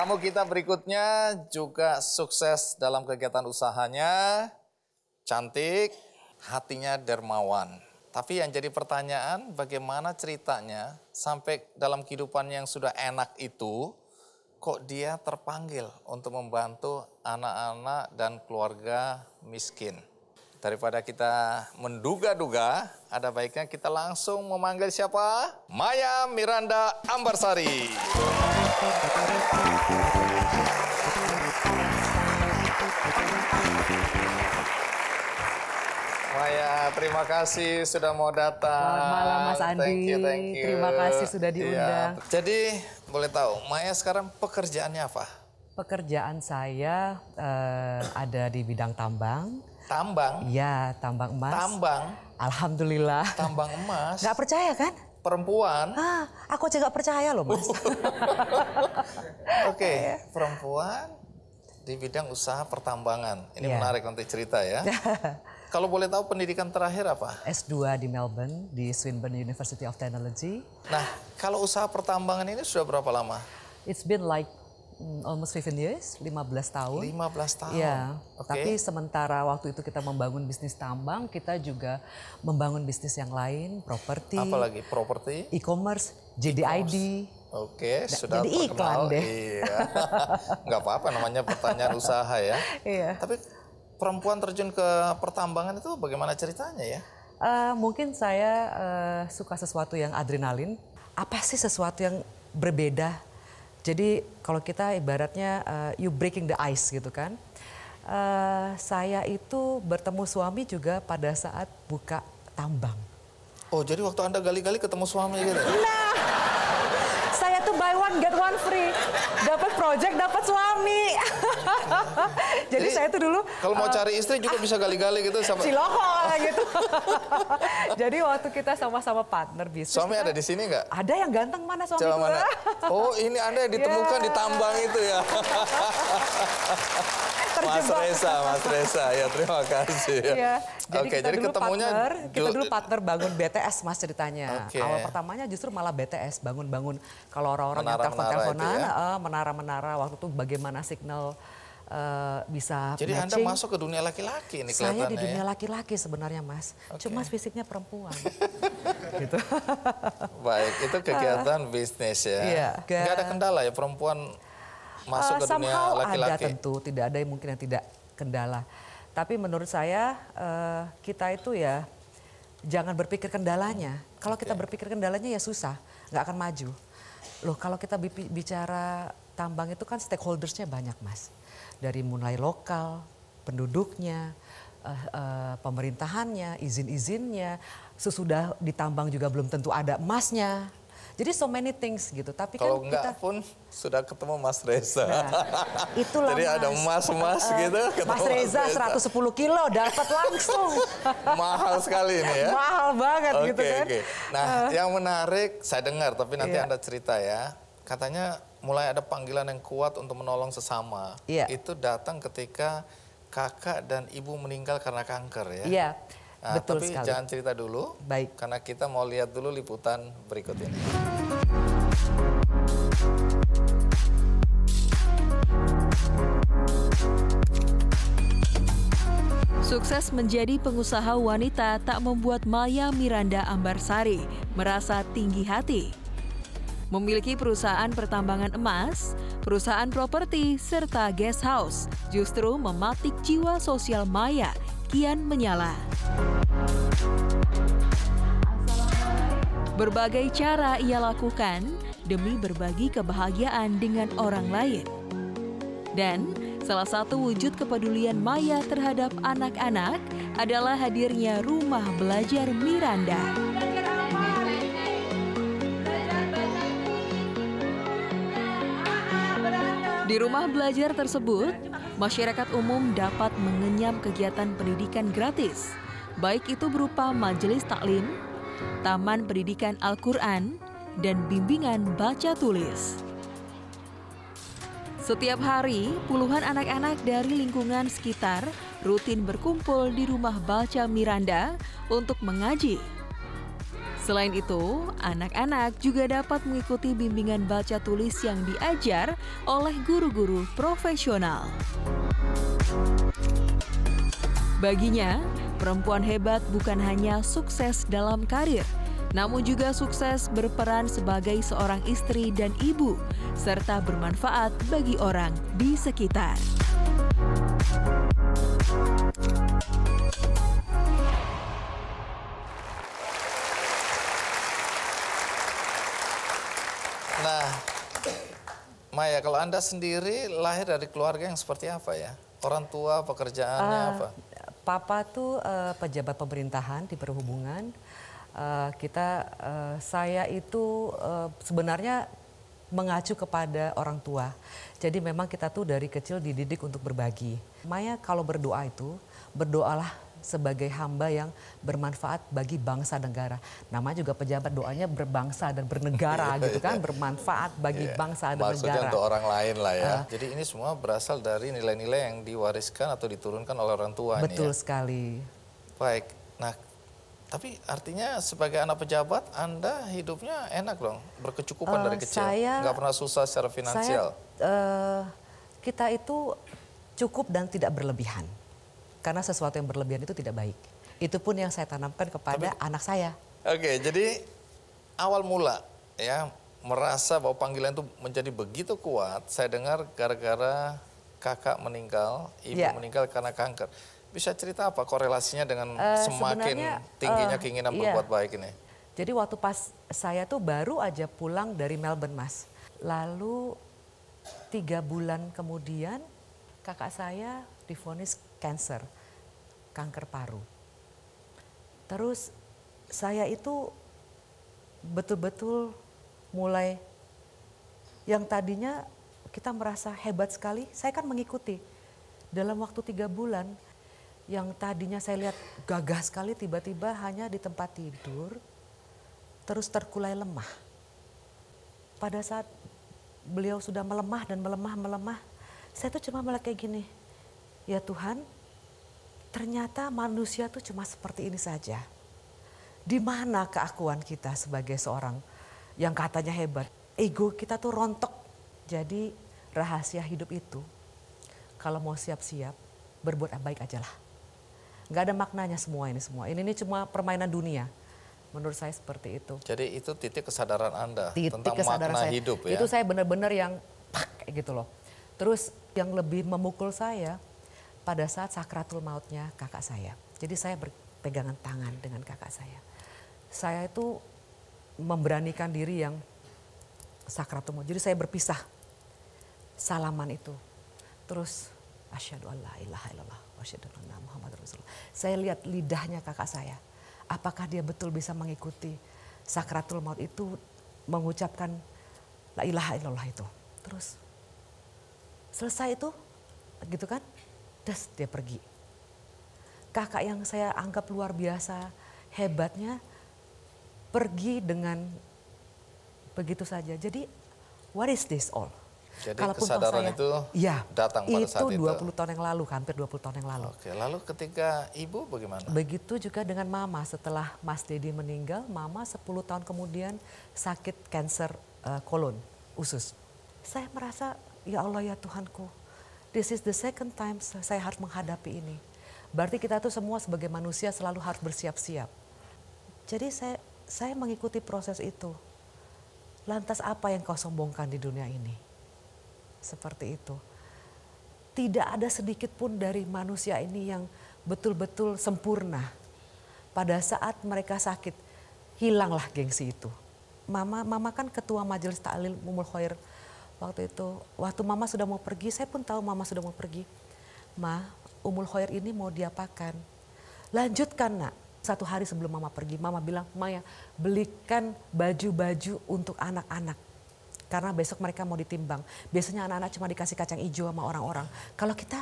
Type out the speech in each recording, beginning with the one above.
Tamu kita berikutnya juga sukses dalam kegiatan usahanya, cantik, hatinya dermawan. Tapi yang jadi pertanyaan bagaimana ceritanya sampai dalam kehidupan yang sudah enak itu kok dia terpanggil untuk membantu anak-anak dan keluarga miskin. Daripada kita menduga-duga, ada baiknya kita langsung memanggil siapa? Maya Miranda Ambarsari. Maya, terima kasih sudah mau datang. Selamat malam Mas Andi. Thank you, thank you. Terima kasih sudah iya. diundang. Ya. Jadi boleh tahu Maya sekarang pekerjaannya apa? Pekerjaan saya eh, ada di bidang tambang. Tambang? Iya, tambang emas. Tambang? Alhamdulillah. Tambang emas? Gak percaya kan? perempuan. Ah, aku juga percaya loh, Mas. Oke, okay, iya. perempuan di bidang usaha pertambangan. Ini yeah. menarik nanti cerita ya. Kalau boleh tahu pendidikan terakhir apa? S2 di Melbourne, di Swinburne University of Technology. Nah, kalau usaha pertambangan ini sudah berapa lama? It's been like Mm, almost 15 years, 15 tahun. 15 tahun. Ya. Okay. Tapi sementara waktu itu kita membangun bisnis tambang, kita juga membangun bisnis yang lain, properti. Apalagi properti? E-commerce, JDID. E Oke, okay, nah, sudah jadi iklan deh. Iya. Enggak apa-apa namanya pertanyaan usaha ya. Iya. Tapi perempuan terjun ke pertambangan itu bagaimana ceritanya ya? Uh, mungkin saya uh, suka sesuatu yang adrenalin. Apa sih sesuatu yang berbeda jadi kalau kita ibaratnya uh, you breaking the ice gitu kan. Uh, saya itu bertemu suami juga pada saat buka tambang. Oh jadi waktu Anda gali-gali ketemu suami gitu Nah, saya tuh buy one get one free. Dapat project, dapat suami. Jadi saya tuh dulu kalau mau uh, cari istri juga bisa gali-gali gitu sama Ciloko gitu. Jadi waktu kita sama-sama partner bisnis. Suami kita, ada di sini nggak? Ada yang ganteng mana suami Coba mana? Oh, ini Anda yang ditemukan yeah. di iya. tambang itu ya. Mas Reza, Mas Reza, ya terima kasih. Ya. ya jadi Oke, kita jadi dulu ketemunya partner, kita dulu partner bangun BTS Mas ceritanya. Okay. Awal pertamanya justru malah BTS bangun-bangun kalau orang-orang yang telepon-teleponan, menara ya. eh, menara-menara waktu itu bagaimana signal uh, bisa Jadi matching. Anda masuk ke dunia laki-laki ini kelihatannya Saya di dunia ya? laki-laki ya? sebenarnya Mas. Okay. Cuma fisiknya perempuan. gitu. Baik, itu ah. kegiatan uh, bisnis ya. Iya. Gak ada kendala ya perempuan masuk uh, ke dunia laki-laki? ada tentu, tidak ada yang mungkin yang tidak kendala. Tapi menurut saya uh, kita itu ya jangan berpikir kendalanya. Kalau okay. kita berpikir kendalanya ya susah, nggak akan maju. Loh kalau kita bicara tambang itu kan stakeholdersnya banyak mas. Dari mulai lokal, penduduknya, uh, uh, pemerintahannya, izin-izinnya, sesudah ditambang juga belum tentu ada emasnya. Jadi so many things gitu. Tapi kan kalau kan enggak kita... pun sudah ketemu Mas Reza. Nah, itulah Jadi mas. ada emas-emas uh, eh, gitu. Mas Reza, mas Reza 110 kilo dapat langsung. Mahal sekali ini ya. Mahal banget okay, gitu kan. Okay. Nah uh. yang menarik saya dengar tapi nanti iya. Anda cerita ya. Katanya mulai ada panggilan yang kuat untuk menolong sesama. Yeah. Itu datang ketika kakak dan ibu meninggal karena kanker ya. Iya. Yeah. Nah, Betul tapi sekali. jangan cerita dulu, Baik. karena kita mau lihat dulu liputan berikut ini. Sukses menjadi pengusaha wanita tak membuat Maya Miranda Ambarsari merasa tinggi hati memiliki perusahaan pertambangan emas, perusahaan properti, serta guest house, justru mematik jiwa sosial maya kian menyala. Berbagai cara ia lakukan demi berbagi kebahagiaan dengan orang lain. Dan salah satu wujud kepedulian Maya terhadap anak-anak adalah hadirnya Rumah Belajar Miranda. Di rumah belajar tersebut, masyarakat umum dapat mengenyam kegiatan pendidikan gratis, baik itu berupa majelis taklim, taman pendidikan Al-Quran, dan bimbingan baca tulis. Setiap hari, puluhan anak-anak dari lingkungan sekitar rutin berkumpul di rumah baca Miranda untuk mengaji Selain itu, anak-anak juga dapat mengikuti bimbingan baca tulis yang diajar oleh guru-guru profesional. Baginya, perempuan hebat bukan hanya sukses dalam karir, namun juga sukses berperan sebagai seorang istri dan ibu, serta bermanfaat bagi orang di sekitar. ya kalau Anda sendiri lahir dari keluarga yang seperti apa ya? Orang tua pekerjaannya uh, apa? Papa tuh uh, pejabat pemerintahan di perhubungan. Uh, kita uh, saya itu uh, sebenarnya mengacu kepada orang tua. Jadi memang kita tuh dari kecil dididik untuk berbagi. Maya kalau berdoa itu berdoalah sebagai hamba yang bermanfaat bagi bangsa dan negara. Nama juga pejabat doanya berbangsa dan bernegara gitu kan, bermanfaat bagi yeah. bangsa dan Maksudnya negara. Maksudnya untuk orang lain lah ya. Uh, Jadi ini semua berasal dari nilai-nilai yang diwariskan atau diturunkan oleh orang tua. Ya. Betul ya. sekali. Baik. Nah, tapi artinya sebagai anak pejabat Anda hidupnya enak dong, berkecukupan uh, dari kecil. Saya nggak pernah susah secara finansial. Saya, uh, eh, kita itu cukup dan tidak berlebihan karena sesuatu yang berlebihan itu tidak baik. Itu pun yang saya tanamkan kepada Tapi, anak saya. Oke, okay, jadi awal mula ya merasa bahwa panggilan itu menjadi begitu kuat, saya dengar gara-gara kakak meninggal, ibu yeah. meninggal karena kanker. Bisa cerita apa korelasinya dengan uh, semakin tingginya uh, keinginan yeah. berbuat baik ini? Jadi waktu pas saya tuh baru aja pulang dari Melbourne, Mas. Lalu tiga bulan kemudian kakak saya difonis kanker kanker paru. Terus saya itu betul-betul mulai yang tadinya kita merasa hebat sekali, saya kan mengikuti. Dalam waktu tiga bulan, yang tadinya saya lihat gagah sekali tiba-tiba hanya di tempat tidur, terus terkulai lemah. Pada saat beliau sudah melemah dan melemah melemah, saya tuh cuma malah kayak gini ya Tuhan ternyata manusia tuh cuma seperti ini saja. Di mana keakuan kita sebagai seorang yang katanya hebat. Ego kita tuh rontok. Jadi rahasia hidup itu kalau mau siap-siap berbuat baik aja lah. Gak ada maknanya semua ini semua. Ini ini cuma permainan dunia. Menurut saya seperti itu. Jadi itu titik kesadaran Anda titik tentang kesadaran makna saya. hidup ya. Itu saya benar-benar yang pak gitu loh. Terus yang lebih memukul saya pada saat sakratul mautnya kakak saya. Jadi saya berpegangan tangan dengan kakak saya. Saya itu memberanikan diri yang sakratul maut. Jadi saya berpisah. Salaman itu. Terus asyhadu alla ilaha illallah wa asyhadu anna muhammadar rasulullah. Saya lihat lidahnya kakak saya. Apakah dia betul bisa mengikuti sakratul maut itu mengucapkan la ilaha illallah itu. Terus selesai itu gitu kan? Terus dia pergi. Kakak yang saya anggap luar biasa hebatnya pergi dengan begitu saja. Jadi what is this all? Jadi Kalaupun kesadaran saya, itu ya, datang pada itu saat itu. 20 tahun yang lalu, hampir 20 tahun yang lalu. Oke, lalu ketika ibu bagaimana? Begitu juga dengan mama setelah Mas Dedi meninggal, mama 10 tahun kemudian sakit kanker uh, kolon, usus. Saya merasa ya Allah ya Tuhanku, this is the second time saya harus menghadapi ini. Berarti kita tuh semua sebagai manusia selalu harus bersiap-siap. Jadi saya saya mengikuti proses itu. Lantas apa yang kau sombongkan di dunia ini? Seperti itu. Tidak ada sedikit pun dari manusia ini yang betul-betul sempurna. Pada saat mereka sakit, hilanglah gengsi itu. Mama, mama kan ketua majelis taklim Mumul Khair waktu itu waktu mama sudah mau pergi saya pun tahu mama sudah mau pergi ma umul khoyer ini mau diapakan lanjutkan nak satu hari sebelum mama pergi mama bilang Maya belikan baju-baju untuk anak-anak karena besok mereka mau ditimbang biasanya anak-anak cuma dikasih kacang hijau sama orang-orang kalau kita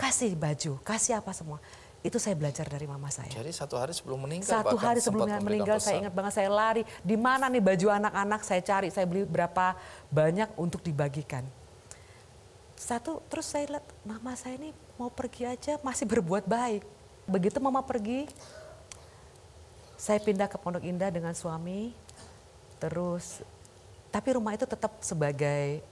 kasih baju kasih apa semua itu saya belajar dari mama saya. Jadi satu hari sebelum meninggal. Satu hari sebelum meninggal saya ingat banget saya lari. Di mana nih baju anak-anak saya cari, saya beli berapa banyak untuk dibagikan. Satu terus saya lihat mama saya ini mau pergi aja masih berbuat baik. Begitu mama pergi, saya pindah ke Pondok Indah dengan suami. Terus tapi rumah itu tetap sebagai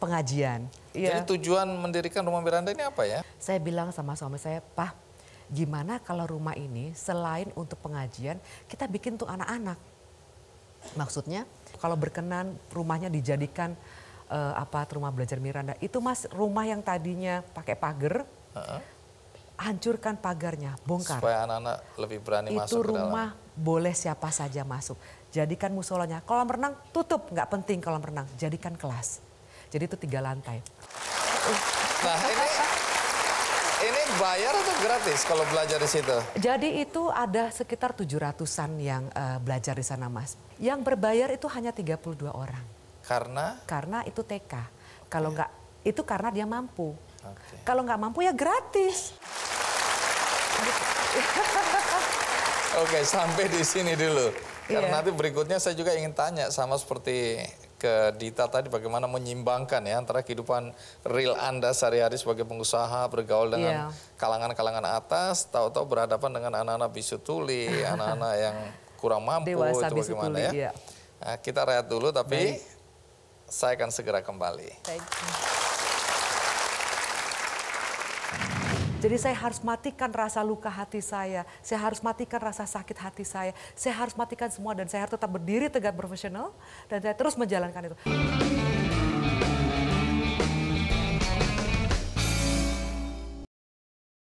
pengajian. Jadi ya. tujuan mendirikan rumah beranda ini apa ya? Saya bilang sama suami saya, Pak, gimana kalau rumah ini selain untuk pengajian kita bikin untuk anak-anak. Maksudnya kalau berkenan rumahnya dijadikan uh, apa rumah belajar Miranda itu mas rumah yang tadinya pakai pagar uh -uh. hancurkan pagarnya bongkar supaya anak-anak lebih berani itu masuk itu rumah dalam. boleh siapa saja masuk jadikan musolanya kolam renang tutup nggak penting kolam renang jadikan kelas jadi itu tiga lantai nah ini bayar atau gratis kalau belajar di situ? Jadi itu ada sekitar 700-an yang uh, belajar di sana, Mas. Yang berbayar itu hanya 32 orang. Karena? Karena itu TK. Kalau iya. nggak, itu karena dia mampu. Okay. Kalau nggak mampu ya gratis. Oke, sampai di sini dulu. Karena yeah. nanti berikutnya saya juga ingin tanya sama seperti ke Dita tadi bagaimana menyimbangkan ya antara kehidupan real Anda sehari-hari sebagai pengusaha bergaul dengan iya. kalangan-kalangan yeah. atas, tahu-tahu berhadapan dengan anak-anak bisu tuli, anak-anak yang kurang mampu Dewasa itu bagaimana tuli, ya. Yeah. Nah, kita rehat dulu tapi Baik. saya akan segera kembali. Thank you. Jadi saya harus matikan rasa luka hati saya, saya harus matikan rasa sakit hati saya, saya harus matikan semua dan saya harus tetap berdiri tegak profesional dan saya terus menjalankan itu.